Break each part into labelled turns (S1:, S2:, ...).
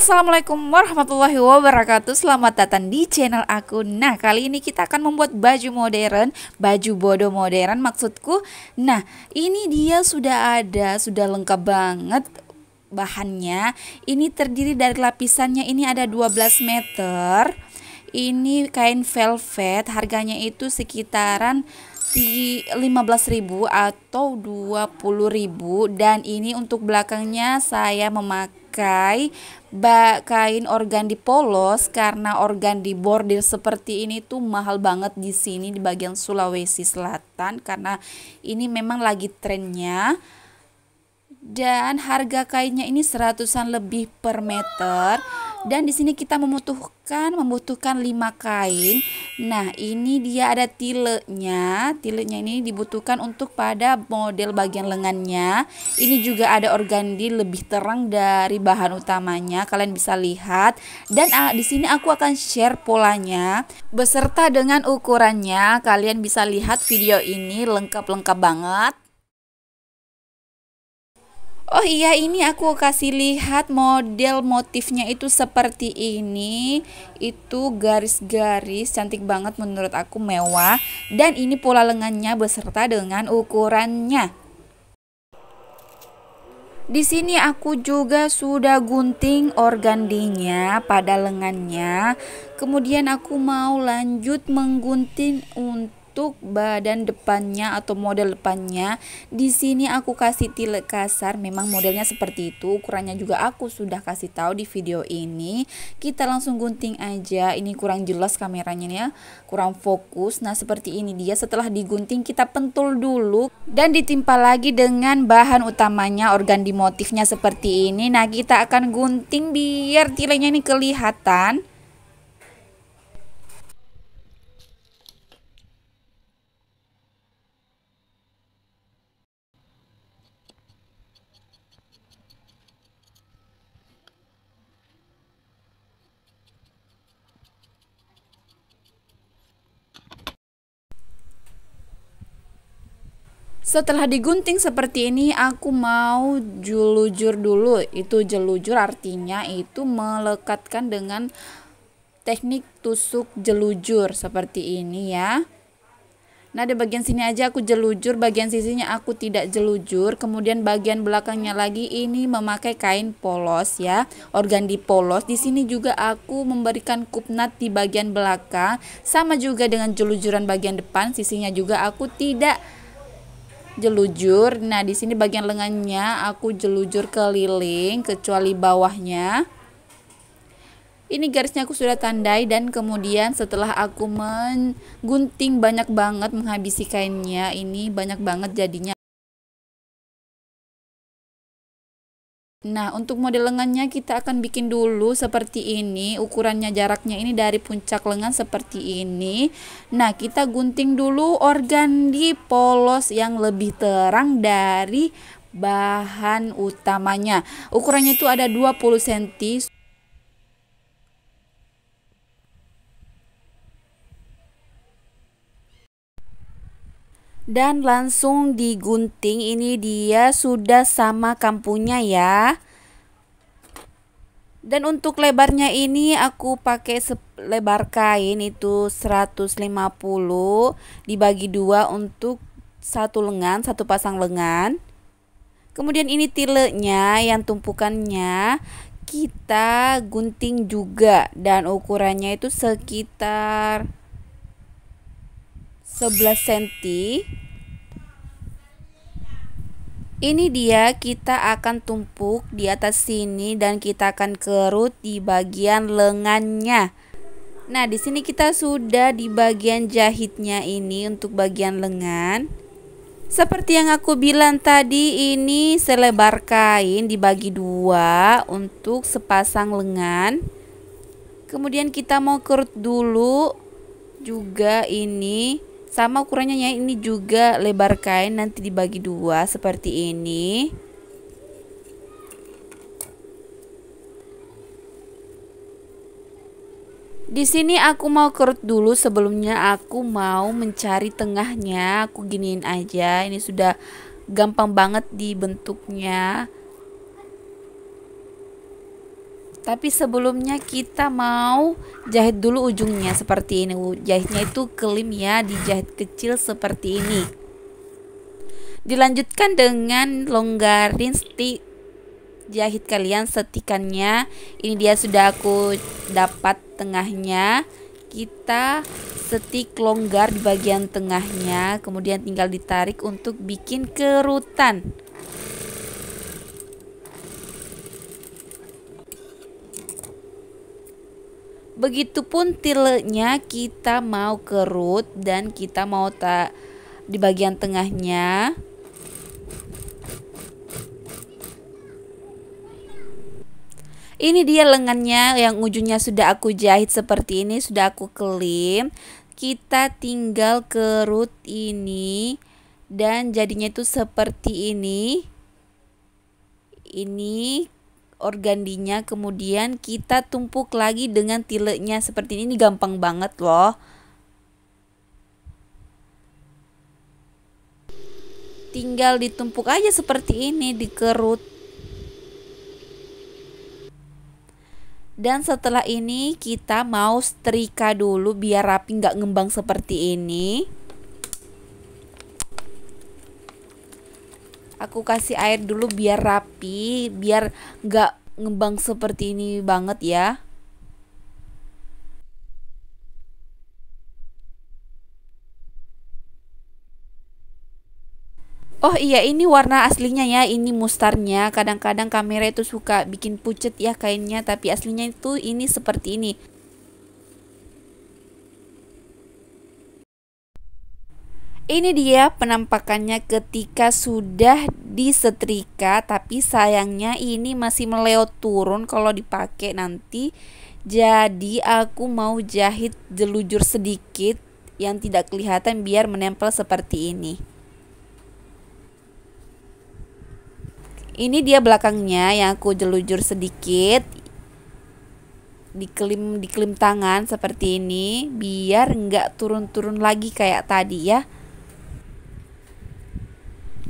S1: Assalamualaikum warahmatullahi wabarakatuh Selamat datang di channel aku Nah kali ini kita akan membuat baju modern Baju bodoh modern maksudku Nah ini dia sudah ada Sudah lengkap banget bahannya Ini terdiri dari lapisannya Ini ada 12 meter Ini kain velvet Harganya itu sekitaran di 15.000 atau 20.000 dan ini untuk belakangnya saya memakai bak kain organ di polos karena organ di bordir seperti ini tuh mahal banget di sini di bagian Sulawesi Selatan karena ini memang lagi trennya dan harga kainnya ini seratusan lebih per meter dan di sini kita membutuhkan membutuhkan 5 kain. Nah, ini dia ada tilenya. Tilenya ini dibutuhkan untuk pada model bagian lengannya. Ini juga ada organdi lebih terang dari bahan utamanya. Kalian bisa lihat dan ah, di sini aku akan share polanya beserta dengan ukurannya. Kalian bisa lihat video ini lengkap-lengkap banget oh iya ini aku kasih lihat model motifnya itu seperti ini itu garis-garis cantik banget menurut aku mewah dan ini pola lengannya beserta dengan ukurannya di sini aku juga sudah gunting organdinya pada lengannya kemudian aku mau lanjut menggunting untuk untuk badan depannya atau model depannya. Di sini aku kasih tile kasar, memang modelnya seperti itu. Ukurannya juga aku sudah kasih tahu di video ini. Kita langsung gunting aja. Ini kurang jelas kameranya nih ya, kurang fokus. Nah, seperti ini dia setelah digunting kita pentul dulu dan ditimpa lagi dengan bahan utamanya organ di motifnya seperti ini. Nah, kita akan gunting biar tilenya ini kelihatan Setelah digunting seperti ini, aku mau jelujur dulu. Itu jelujur artinya itu melekatkan dengan teknik tusuk jelujur seperti ini ya. Nah, di bagian sini aja aku jelujur, bagian sisinya aku tidak jelujur, kemudian bagian belakangnya lagi ini memakai kain polos ya, organ di polos. Di sini juga aku memberikan kupnat di bagian belakang, sama juga dengan jelujuran bagian depan, sisinya juga aku tidak jelujur. Nah, di sini bagian lengannya aku jelujur keliling kecuali bawahnya. Ini garisnya aku sudah tandai dan kemudian setelah aku menggunting banyak banget menghabisi kainnya, ini banyak banget jadinya Nah, untuk model lengannya kita akan bikin dulu seperti ini. Ukurannya jaraknya ini dari puncak lengan seperti ini. Nah, kita gunting dulu organ di polos yang lebih terang dari bahan utamanya. Ukurannya itu ada 20 cm. dan langsung digunting ini dia sudah sama kampungnya ya dan untuk lebarnya ini aku pakai lebar kain itu 150 dibagi dua untuk satu lengan satu pasang lengan kemudian ini tilenya yang tumpukannya kita gunting juga dan ukurannya itu sekitar 11 cm ini dia kita akan tumpuk di atas sini dan kita akan kerut di bagian lengannya nah di sini kita sudah di bagian jahitnya ini untuk bagian lengan seperti yang aku bilang tadi, ini selebar kain dibagi dua untuk sepasang lengan. Kemudian kita mau kerut dulu juga ini sama ukurannya ya ini juga lebar kain nanti dibagi dua seperti ini Di sini aku mau kerut dulu sebelumnya aku mau mencari tengahnya. Aku giniin aja. Ini sudah gampang banget dibentuknya. tapi sebelumnya kita mau jahit dulu ujungnya seperti ini jahitnya itu kelim ya dijahit kecil seperti ini dilanjutkan dengan longgarin stik jahit kalian setikannya ini dia sudah aku dapat tengahnya kita setik longgar di bagian tengahnya kemudian tinggal ditarik untuk bikin kerutan Begitupun tilenya kita mau kerut dan kita mau tak di bagian tengahnya. Ini dia lengannya yang ujungnya sudah aku jahit seperti ini, sudah aku kelim. Kita tinggal kerut ini dan jadinya itu seperti ini. Ini organdinya kemudian kita tumpuk lagi dengan tileknya seperti ini, ini gampang banget loh. tinggal ditumpuk aja seperti ini dikerut dan setelah ini kita mau setrika dulu biar rapi nggak ngembang seperti ini aku kasih air dulu biar rapi biar nggak ngembang seperti ini banget ya Oh iya ini warna aslinya ya ini mustarnya kadang-kadang kamera itu suka bikin pucet ya kainnya tapi aslinya itu ini seperti ini Ini dia penampakannya ketika sudah disetrika tapi sayangnya ini masih meleot turun kalau dipakai nanti. Jadi aku mau jahit jelujur sedikit yang tidak kelihatan biar menempel seperti ini. Ini dia belakangnya yang aku jelujur sedikit diklim diklim tangan seperti ini biar nggak turun-turun lagi kayak tadi ya.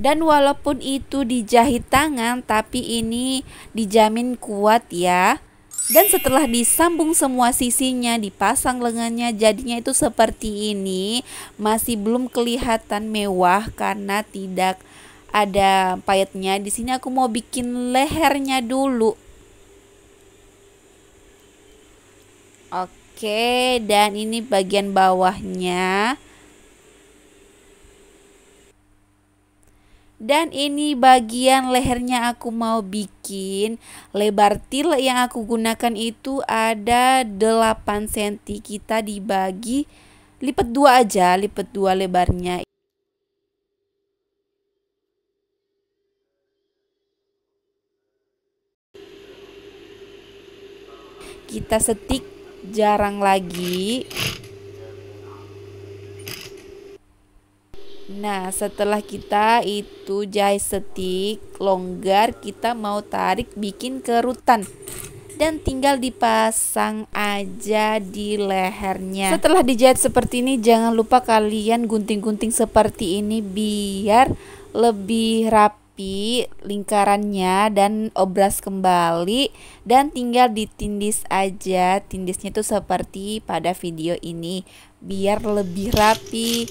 S1: Dan walaupun itu dijahit tangan, tapi ini dijamin kuat ya. Dan setelah disambung semua sisinya, dipasang lengannya, jadinya itu seperti ini. Masih belum kelihatan mewah karena tidak ada payetnya. Di sini aku mau bikin lehernya dulu. Oke, dan ini bagian bawahnya. dan ini bagian lehernya aku mau bikin lebar til yang aku gunakan itu ada 8 cm kita dibagi lipat dua aja lipat dua lebarnya kita setik jarang lagi Nah, setelah kita itu jahit setik longgar, kita mau tarik bikin kerutan dan tinggal dipasang aja di lehernya. Setelah dijahit seperti ini, jangan lupa kalian gunting-gunting seperti ini biar lebih rapi lingkarannya dan obras kembali dan tinggal ditindis aja. Tindisnya itu seperti pada video ini biar lebih rapi.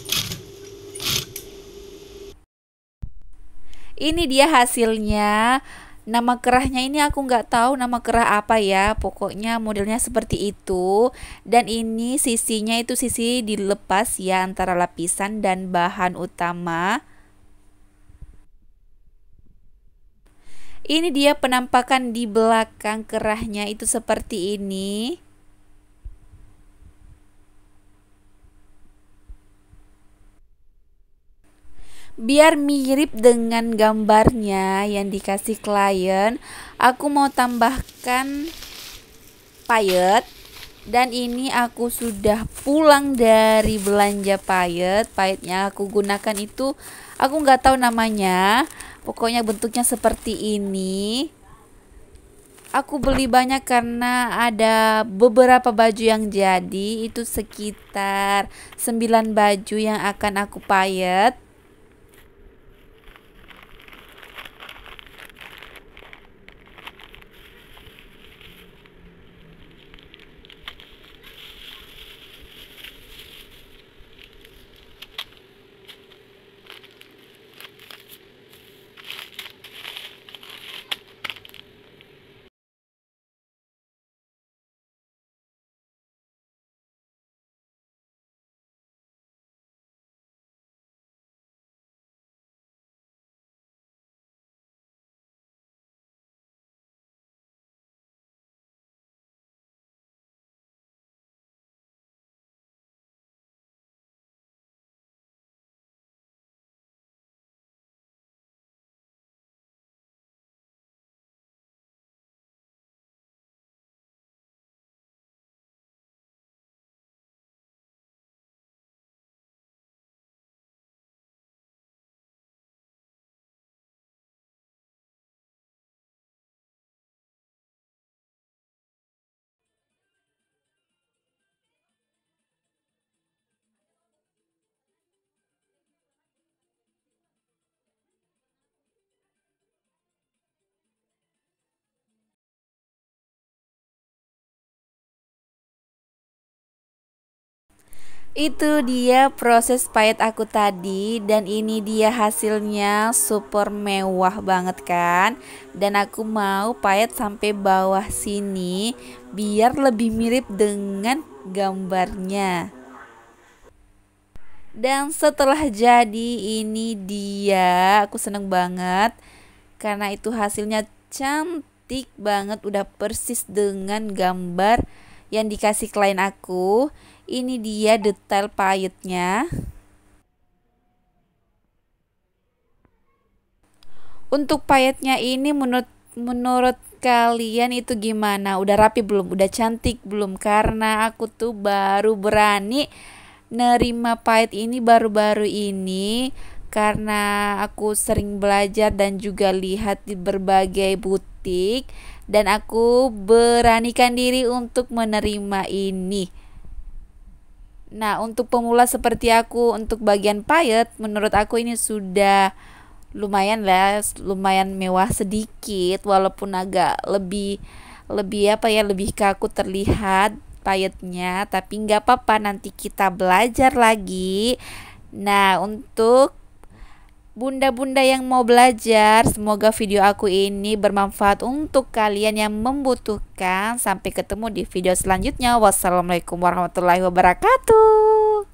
S1: ini dia hasilnya nama kerahnya ini aku nggak tahu nama kerah apa ya pokoknya modelnya seperti itu dan ini sisinya itu sisi dilepas ya antara lapisan dan bahan utama ini dia penampakan di belakang kerahnya itu seperti ini biar mirip dengan gambarnya yang dikasih klien aku mau tambahkan payet dan ini aku sudah pulang dari belanja payet payetnya aku gunakan itu aku nggak tahu namanya pokoknya bentuknya seperti ini aku beli banyak karena ada beberapa baju yang jadi itu sekitar 9 baju yang akan aku payet Itu dia proses pahit aku tadi dan ini dia hasilnya super mewah banget kan Dan aku mau pahit sampai bawah sini biar lebih mirip dengan gambarnya Dan setelah jadi ini dia aku seneng banget Karena itu hasilnya cantik banget udah persis dengan gambar yang dikasih klien aku ini dia detail pahitnya. Untuk pahitnya ini menurut menurut kalian itu gimana? Udah rapi belum? Udah cantik belum? Karena aku tuh baru berani nerima pahit ini baru-baru ini karena aku sering belajar dan juga lihat di berbagai butik dan aku beranikan diri untuk menerima ini Nah, untuk pemula seperti aku untuk bagian payet menurut aku ini sudah lumayan lah, lumayan mewah sedikit walaupun agak lebih lebih apa ya, lebih kaku terlihat payetnya, tapi nggak apa-apa nanti kita belajar lagi. Nah, untuk Bunda-bunda yang mau belajar, semoga video aku ini bermanfaat untuk kalian yang membutuhkan. Sampai ketemu di video selanjutnya. Wassalamualaikum warahmatullahi wabarakatuh.